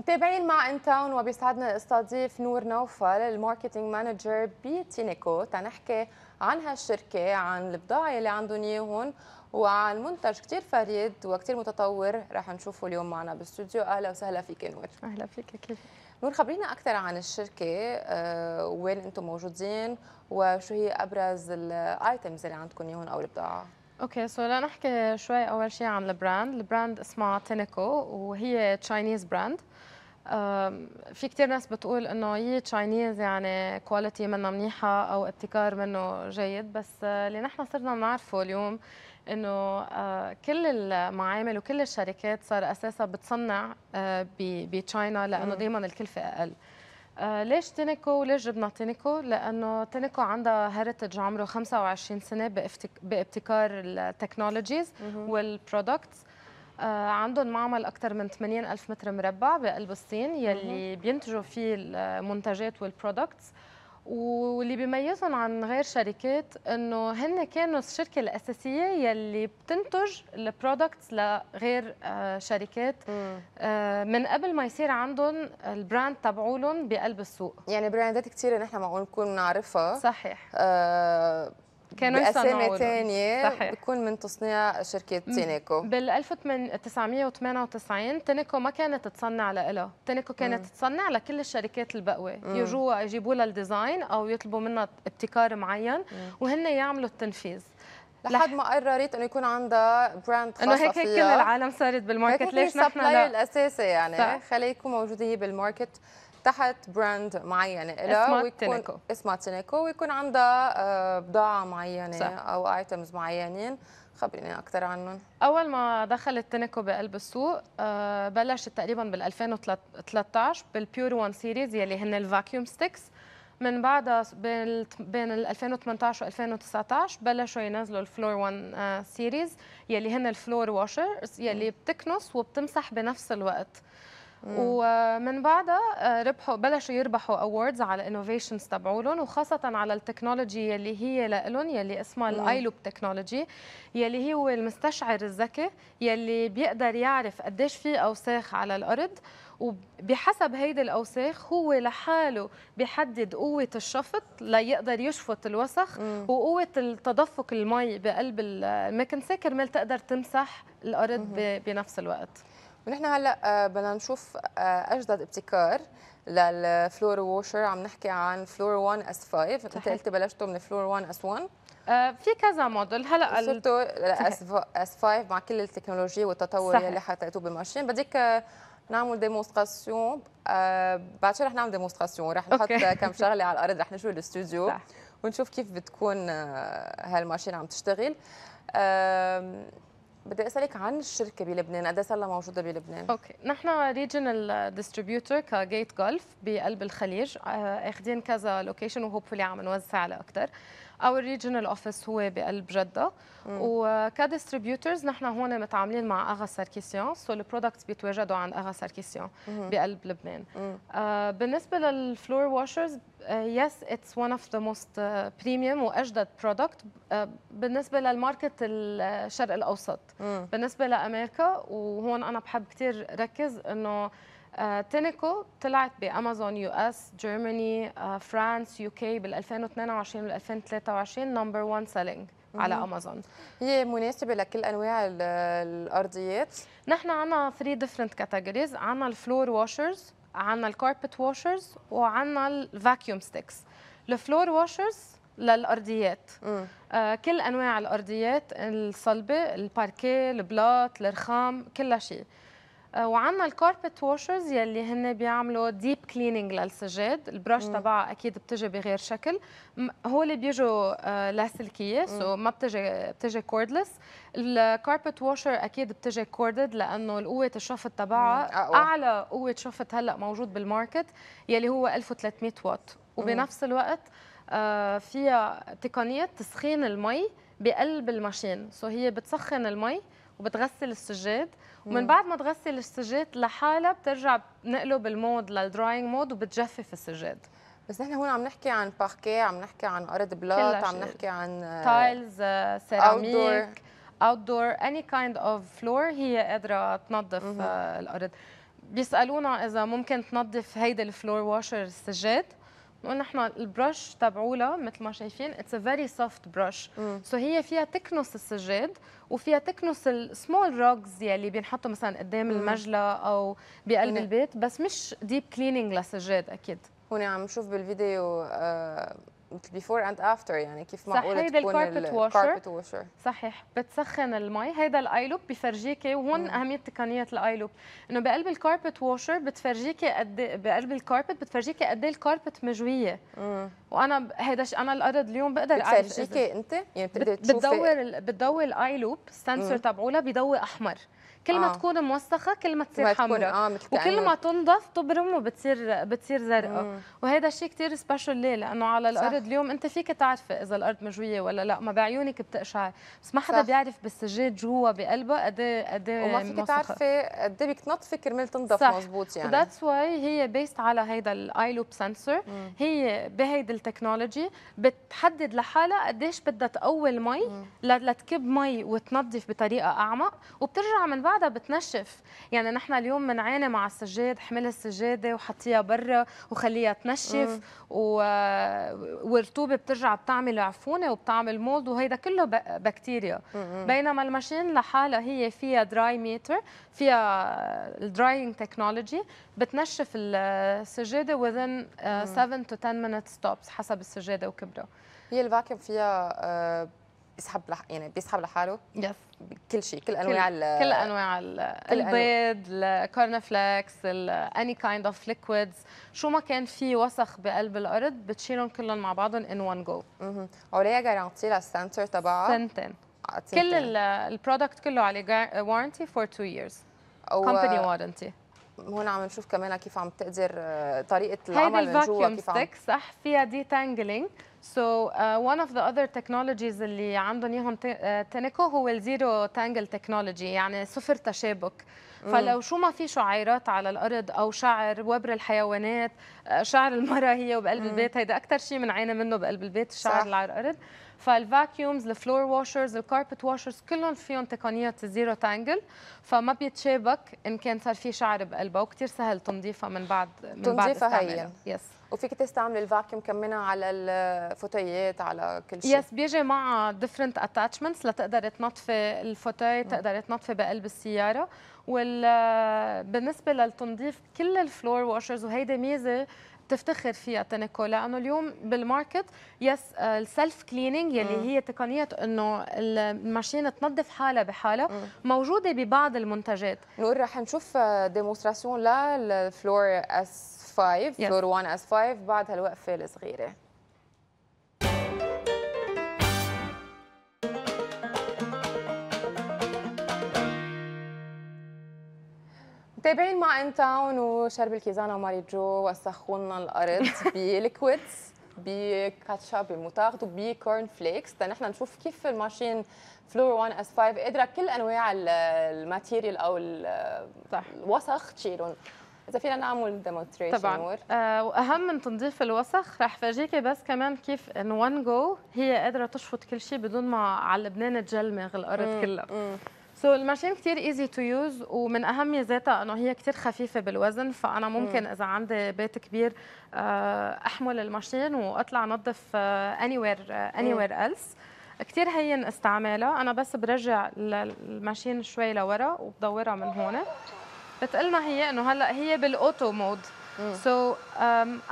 متابعين مع انتاون وبيسعدنا استضيف نور نوفل الماركتينج مانجر بتينيكو تنحكي عن هالشركه عن البضاعه اللي عندهم هون وعن منتج كثير فريد وكثير متطور رح نشوفه اليوم معنا بالاستوديو اهلا وسهلا فيك نور اهلا فيك كيف نور خبرينا اكثر عن الشركه أه وين انتم موجودين وشو هي ابرز الايتمز اللي عندكم هون او البضاعه اوكي سو لنحكي شوي اول شيء عن البراند البراند اسمها تينيكو وهي تشاينيز براند في كثير ناس بتقول انه يي تشاينيز يعني كواليتي منها منيحه او ابتكار منه جيد بس اللي نحن صرنا بنعرفه اليوم انه آه، كل المعامل وكل الشركات صار اساسا بتصنع آه، بتشاينا لانه دائما الكلفه اقل آه، ليش تينيكو وليش جبنا تينيكو؟ لانه تينيكو عندها هيريتج عمره 25 سنه بابتكار التكنولوجيز والبرودكتس آه، عندهم معمل اكثر من 80 الف متر مربع بقلب الصين يلي بينتجوا فيه المنتجات والبرودكتس واللي بيميزهم عن غير شركات انه هن كانوا الشركه الاساسيه يلي بتنتج البرودكتس لغير آه، شركات آه، من قبل ما يصير عندهم البراند تبعولهم بقلب السوق يعني براندات كثيره نحن معقول نكون نعرفها صحيح آه كانوا يصنعوا تانية صحيح. بيكون من تصنيع شركة تينيكو بال 1998 تينيكو ما كانت تصنع لإلها تينيكو كانت مم. تصنع لكل الشركات البقوة يجوا يجيبوا لها الديزاين أو يطلبوا منها ابتكار معين مم. وهن يعملوا التنفيذ لحد ما قررت انه يكون عندها براند خاصه انه هيك هيك كل العالم صارت بالماركت هيك ليش نحن لا الاساسي يعني خليها تكون موجوده هي بالماركت تحت براند معينه لها اسمها اسمها تينيكو ويكون عندها آه، بضاعه معينه صح. او ايتمز معينين خبريني اكثر عنهم اول ما دخلت تينيكو بقلب السوق آه، بلشت تقريبا بال 2013 بالبيور 1 سيريز يلي هن الفاكيوم ستيكس من بعدها بين ال 2018 و 2019 بلشوا ينزلوا الفلور 1 سيريز يلي هن الفلور واشرز يلي بتكنس وبتمسح بنفس الوقت ومن بعدها آه، ربحوا بلشوا يربحوا اووردز على انوفيشنز تبعولهم وخاصه على التكنولوجي يلي هي لهم يلي اسمها الايلوب تكنولوجي يلي هو المستشعر الذكي يلي بيقدر يعرف قديش في اوساخ على الارض وبحسب هيدي الاوساخ هو لحاله بيحدد قوه الشفط ليقدر يشفط الوسخ مم. وقوه التدفق المي بقلب المكنسه كرمال تقدر تمسح الارض مم. بنفس الوقت نحن هلا آه، بدنا نشوف آه، اجدد ابتكار للفلور ووشر عم نحكي عن فلور 1 اس 5 انت قلتي بلشتوا من فلور 1 اس 1 آه، في كذا موديل هلا وصلتوا اس 5 مع كل التكنولوجيا والتطور صحيح. يلي حطيتوه بالماشين بدك نعمل ديمونستراسيون بعد شوي رح نعمل ديمونستراسيون رح نحط كم شغله على الارض رح نشوف الاستوديو ونشوف كيف بتكون هالماشين عم تشتغل آه بدي اسالك عن الشركه بلبنان قد ايش موجوده بلبنان اوكي نحن ريجنال ديستريبيوتور كجيت جولف بقلب الخليج آه، اخذين كذا لوكيشن وهوبفلي عم نوزع على اكثر او الريجنال اوفيس هو بقلب جده وكديستريبيوترز نحن هون متعاملين مع اغا ساركيسيون سو البرودكتس بيتواجدوا عند اغا ساركيسيون بقلب لبنان آه بالنسبه للفلور واشرز يس اتس ون اوف ذا موست بريميوم واجدد برودكت آه، بالنسبه للماركت الشرق الاوسط بالنسبه لامريكا وهون انا بحب كثير ركز انه تينيكو آه، طلعت بامازون يو اس جيرماني آه، فرانس يو كي بال 2022 وال 2023 نمبر 1 سيلينج على امازون هي مناسبه لكل انواع الارضيات نحن عندنا 3 ديفرنت كاتيجوريز عندنا الفلور واشرز عندنا الكاربت واشرز وعندنا الفاكيوم ستيكس الفلور واشرز للارضيات آه كل انواع الارضيات الصلبه الباركيه البلاط الرخام كل شيء وعندنا الكاربت واشرز يلي هن بيعملوا ديب كليننج للسجاد البرش تبعها اكيد بتجي بغير شكل هو اللي بيجوا آه، لاسلكيه سو ما بتجي بتجي كوردلس الكاربت واشر اكيد بتجي كوردد لانه قوه الشفط تبعها اعلى قوه شفط هلا موجود بالماركت يلي هو 1300 واط وبنفس الوقت آه، فيها تقنيه تسخين المي بقلب الماشين سو هي بتسخن المي وبتغسل السجاد ومن بعد ما تغسل السجاد لحالها بترجع بنقلب المود للدراينج مود وبتجفف السجاد بس نحن هون عم نحكي عن باركي عم نحكي عن ارض بلاط عم نحكي عن تايلز سيراميك اوت دور اني كايند اوف فلور هي قادره تنظف آه، الارض بيسالونا اذا ممكن تنظف هيدا الفلور واشر السجاد بنقول نحن البرش تبعولها مثل ما شايفين اتس ا فيري سوفت برش سو هي فيها تكنس السجاد وفيها تكنس السمول روجز يلي بينحطوا مثلا قدام مم. المجلى او بقلب البيت بس مش ديب كليننج للسجاد اكيد هون عم نشوف بالفيديو آه مثل بيفور اند افتر يعني كيف معقول تكون الكاربت واشر صحيح بتسخن المي هيدا الايلوب بفرجيكي وهون مم. اهميه الاي الايلوب انه بقلب الكاربت واشر بتفرجيكي قد بقلب الكاربت بتفرجيكي قد ايه الكاربت مجويه وانا هيدا انا الارض اليوم بقدر اعرف بتفرجيكي انت يعني بتقدر تشوفي بتدور بتدور الايلوب السنسور تبعولها بيضوي احمر كل ما آه. تكون موسخه كل ما تصير حمراء آه وكل أيوة. ما تنضف تبرم وبتصير بتصير زرقاء وهذا الشيء كثير سبيشل ليه لانه على الارض صح. اليوم انت فيك تعرفي اذا الارض مجويه ولا لا ما بعيونك بتقشعر بس ما حدا صح. بيعرف بالسجاد جوا بقلبها قد ايه قد ايه وما فيك تعرفي قد ايه بدك تنظفي كرمال تنضف مضبوط يعني ذاتس واي هي بيست على هيدا الاي لوب سنسور هي بهيدي التكنولوجي بتحدد لحالها قديش بدها تقوي المي لتكب مي وتنظف بطريقه اعمق وبترجع من بعد بعدها بتنشف يعني نحن اليوم بنعاني مع السجاد حمل السجاده وحطيها برا وخليها تنشف و... والرطوبه بترجع بتعمل عفونه وبتعمل مولد وهيدا كله بكتيريا مم. بينما الماشين لحالها هي فيها دراي ميتر فيها الدراينج تكنولوجي بتنشف السجاده within 7 آه، to 10 minutes stops حسب السجاده وكبرها هي الفاكيوم فيها آه، بيسحب لح... يعني بيسحب لحاله يس كل شيء كل انواع كل, ال... كل انواع ال... البيض الكورن فليكس اني كايند اوف ليكويدز شو ما كان في وسخ بقلب الارض بتشيلهم كلهم مع بعضهم ان وان جو اها عليا جارانتي للسنتر تبعها سنتين آه، كل البرودكت كله عليه وارنتي فور تو ييرز كومباني وارنتي هون عم نشوف كمان كيف عم تقدر آه، طريقه العمل من جوا كيف عم ستيك صح فيها دي تانجلينج So uh, one of the other technologies اللي عندهم اياهم تينيكو آه، هو الزيرو تانجل تكنولوجي يعني صفر تشابك فلو شو ما في شعيرات على الارض او شعر وبر الحيوانات آه، شعر المراه هي وبقلب البيت هيدا اكثر شيء بنعاني منه بقلب البيت الشعر اللي على الارض فالفاكيومز الفلور واشرز الكاربت واشرز كلهم فيهم تقنيات الزيرو تانجل فما بيتشابك ان كان صار في شعر بقلبها وكثير سهل تنظيفها من بعد من بعد تنظيفها هين يس yes. وفيك تستعمل الفاكيوم كمان على الفوتيات على كل شيء يس بيجي مع ديفرنت اتاتشمنتس لتقدري تنظفي الفوتي تقدري تنظفي بقلب السياره وال بالنسبه للتنظيف كل الفلور واشرز وهيدي ميزه تفتخر فيها تنكو لانه اليوم بالماركت يس السيلف كليننج يلي هي تقنيه انه الماشين تنظف حالها بحالها موجوده ببعض المنتجات نقول رح نشوف ديمونستراسيون للفلور اس 5 فلور 1 اس 5 بعد هالوقفه الصغيره متابعين مع ان تاون وشرب الكيزان وماري جو وسخونا الارض بالكويتس بكاتشب بموتاغد وبكورن فليكس تنحن نشوف كيف الماشين فلور 1 اس 5 قادره كل انواع الماتيريال او صح. الوسخ تشيلهم اذا فينا نعمل ديمونستريشن طبعا آه، واهم من تنظيف الوسخ رح فاجيكي بس كمان كيف ان وان جو هي قادره تشفط كل شيء بدون ما على لبنان تجلمغ الارض كلها سو so, الماشين كثير ايزي تو يوز ومن اهم ميزاتها انه هي كثير خفيفه بالوزن فانا ممكن اذا عندي بيت كبير آه، احمل الماشين واطلع انظف اني وير اني وير ايلس كثير هين استعمالها انا بس برجع الماشين شوي لورا وبدورها من هون بتقلنا هي انه هلا هي بالاوتو مود سو so, um،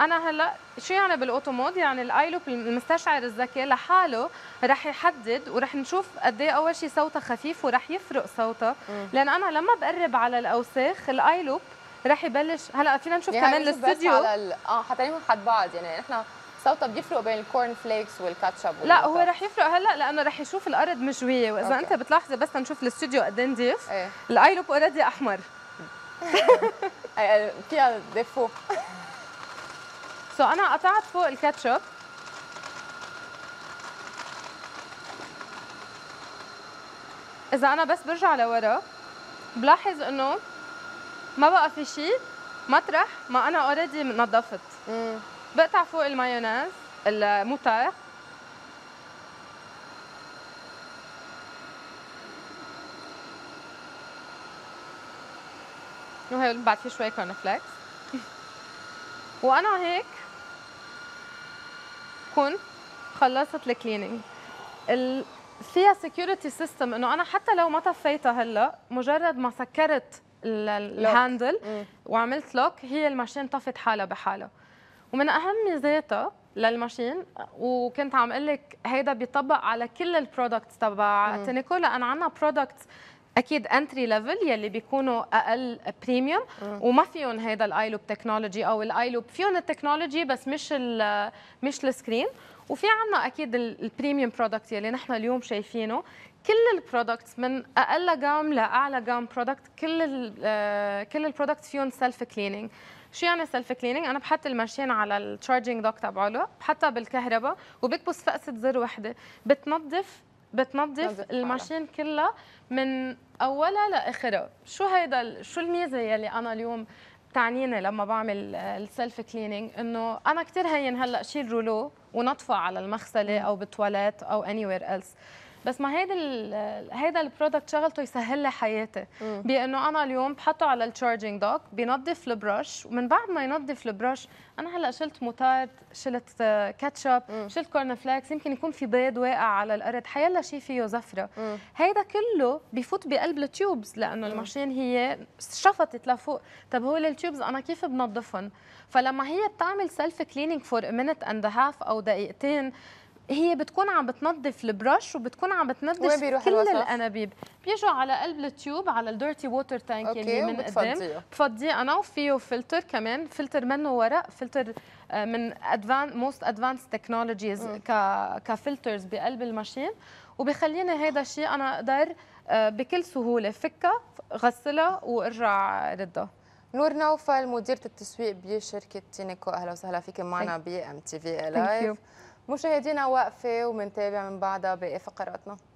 انا هلا شو يعني بالاوتو مود يعني الايلوب المستشعر الذكي لحاله رح يحدد ورح نشوف قد ايه اول شيء صوتها خفيف ورح يفرق صوتها لان انا لما بقرب على الاوساخ الايلوب رح يبلش هلا فينا نشوف يعني كمان الاستوديو على ال... اه حتى حد بعض يعني نحن صوتها بيفرق بين الكورن فليكس والكاتشب لا هو رح يفرق هلا لانه رح يشوف الارض مشويه واذا أوكي. انت بتلاحظي بس نشوف الاستوديو قد ايه نضيف إيه. الايلوب اوريدي احمر فيها ديفو سو انا قطعت فوق الكاتشب اذا انا بس برجع لورا بلاحظ انه ما بقى في شيء مطرح ما انا اوريدي نظفت بقطع فوق المايونيز الموتار انه هي بعد في شوي كورن فلاكس وانا هيك كنت خلصت الكليننج ال... فيها سكيورتي سيستم انه انا حتى لو ما طفيتها هلا مجرد ما سكرت الهاندل وعملت لوك هي الماشين طفت حالها بحالها ومن اهم ميزاتها للماشين وكنت عم اقول لك هيدا بيطبق على كل البرودكتس تبع تينيكو لان عندنا برودكتس اكيد انتري ليفل يلي بيكونوا اقل بريميوم آه. وما فيهم هذا الاي لوب تكنولوجي او الاي لوب فيهم التكنولوجي بس مش مش السكرين وفي عنا اكيد البريميوم برودكت يلي نحن اليوم شايفينه كل البرودكتس من اقل جام لاعلى جام برودكت كل آه، كل البرودكتس فيهم سيلف كليننج شو يعني سيلف كليننج انا بحط الماشين على التشارجينج دوك تبعه بحطها بالكهرباء وبكبس فقسه زر وحده بتنظف بتنظف الماشين كلها من اولها لاخرها شو هيدا شو الميزه يلي انا اليوم بتعنيني لما بعمل السلف كليننج انه انا كثير هين هلا شيل رولو ونطفى على المغسله او بالتواليت او اني وير ايلس بس ما هيدا هيدا البرودكت شغلته يسهل لي حياتي بانه انا اليوم بحطه على التشارجينج دوك بنظف البرش ومن بعد ما ينظف البرش انا هلا شلت موتارد شلت كاتشب شلت كورن فليكس يمكن يكون في بيض واقع على الارض حيلا شيء فيه زفره هيدا كله بفوت بقلب التيوبز لانه الماشين هي شفطت لفوق طب هو التيوبز انا كيف بنظفهم فلما هي بتعمل سيلف كليننج فور مينت اند هاف او دقيقتين هي بتكون عم بتنظف البرش وبتكون عم بتنظف كل الوصف. الانابيب بيجوا على قلب التيوب على الديرتي ووتر تانك اللي من قدام بفضيه انا وفيه فلتر كمان فلتر منه ورق فلتر آه، من ادفان موست ادفانس تكنولوجيز كفلترز بقلب الماشين وبخليني هذا الشيء انا اقدر آه، بكل سهوله فكها غسلها وارجع ردها نور نوفل مديره التسويق بشركه تينيكو اهلا وسهلا فيك معنا ام تي في لايف مشاهدينا واقفة ومنتابع من بعدها باقي فقراتنا